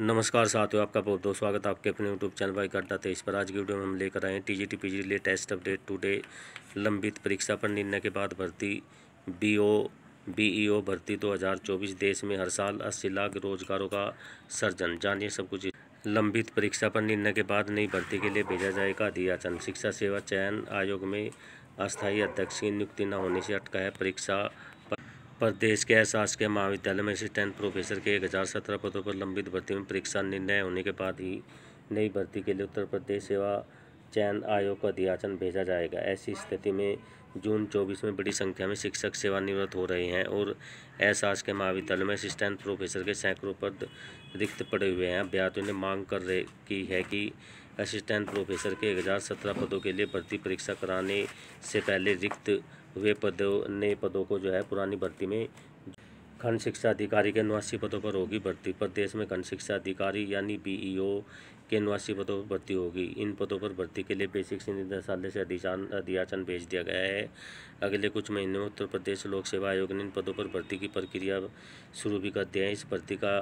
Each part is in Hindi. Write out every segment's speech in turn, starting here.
नमस्कार साथियों आपका बहुत बहुत स्वागत है आपके अपने यूट्यूब चैनल बाई करता तेईस पर आज की वीडियो में हम लेकर आए हैं T G T P G latest update today लंबित परीक्षा पर निर्णय के बाद भर्ती बी ओ बी ई ओ भर्ती 2024 देश में हर साल अस्सी लाख रोजगारों का सर्जन जानिए सब कुछ लंबित परीक्षा पर निर्णय के बाद नई भर्ती के लिए भेजा जाएगा अधियाचन शिक्षा सेवा चयन आयोग में अस्थायी अध्यक्ष की नियुक्ति न होने से अटका है परीक्षा प्रदेश के के महाविद्यालय में असिस्टेंट प्रोफेसर के एक हज़ार सत्रह पदों पर लंबित भर्ती में परीक्षा निर्णय होने के बाद ही नई भर्ती के लिए उत्तर प्रदेश सेवा चयन आयोग को अध्याचन भेजा जाएगा ऐसी स्थिति में जून 24 में बड़ी संख्या में शिक्षक सेवानिवृत्त हो रहे हैं और एहसास के महाविद्यालय में असिस्टेंट प्रोफेसर के सैकड़ों पद रिक्त पड़े हुए हैं अभ्यार्थियों ने मांग कर रहे की है कि असिस्टेंट प्रोफेसर के एक हज़ार सत्रह पदों के लिए भर्ती परीक्षा कराने से पहले रिक्त हुए पदों नए पदों को जो है पुरानी भर्ती में खंड शिक्षा अधिकारी के नवासी पदों पर होगी भर्ती प्रदेश में खंड शिक्षा अधिकारी यानी बीईओ के नवासी पदों पर भर्ती होगी इन पदों पर भर्ती के लिए बेसिक निदेशालय से अधिशान अधियाचन भेज दिया गया है अगले कुछ महीनों उत्तर प्रदेश लोक सेवा आयोग ने इन पदों पर भर्ती की प्रक्रिया शुरू भी कर दिया है इस भर्ती का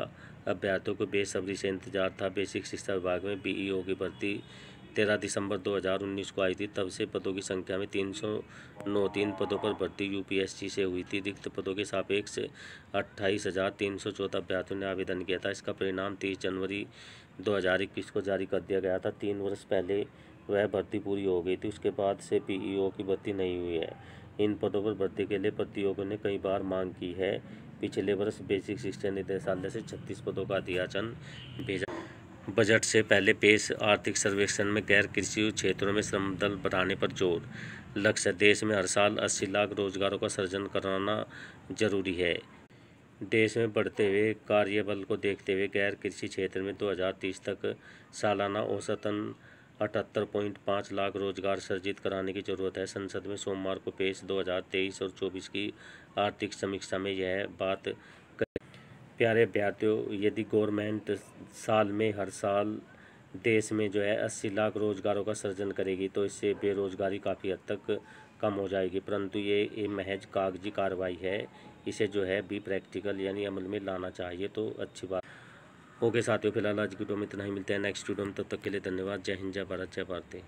अभ्यर्थियों तो को बेसब्री से इंतजार था बेसिक शिक्षा विभाग में बी की भर्ती तेरह दिसंबर 2019 को आई थी तब से पदों की संख्या में तीन सौ नौ तीन पदों पर भर्ती यूपीएससी से हुई थी रिक्त पदों के सापेक्ष अट्ठाईस हज़ार तीन सौ चौदह अभ्यर्थियों ने आवेदन किया था इसका परिणाम तीस जनवरी 2021 को जारी कर दिया गया था तीन वर्ष पहले वह भर्ती पूरी हो गई थी उसके बाद से पीईओ e की भर्ती नहीं हुई है इन पदों पर भर्ती के लिए प्रतियोगियों ने कई बार मांग की है पिछले वर्ष बेसिक शिक्षा निदेशालय से छत्तीस पदों का अधियाचन भेजा बजट से पहले पेश आर्थिक सर्वेक्षण में गैर कृषि क्षेत्रों में श्रम दल बढ़ाने पर जोर लक्ष्य देश में हर साल 80 लाख रोजगारों का सृजन कराना जरूरी है देश में बढ़ते हुए कार्यबल को देखते हुए गैर कृषि क्षेत्र में 2030 तक सालाना औसतन अठहत्तर पॉइंट पाँच लाख रोजगार सृजित कराने की जरूरत है संसद में सोमवार को पेश 2023 और 24 की आर्थिक समीक्षा में यह बात प्यारे अभ्यार्थियों यदि गवर्नमेंट साल में हर साल देश में जो है अस्सी लाख रोज़गारों का सृजन करेगी तो इससे बेरोज़गारी काफ़ी हद तक कम हो जाएगी परंतु ये ये महज कागजी कार्रवाई है इसे जो है भी प्रैक्टिकल यानी अमल में लाना चाहिए तो अच्छी बात ओके साथियों फिलहाल आज की वीडियो में इतना ही मिलते हैं नेक्स्ट वीडियो में तब तक के लिए धन्यवाद जय हिंद जय भारत जय भारती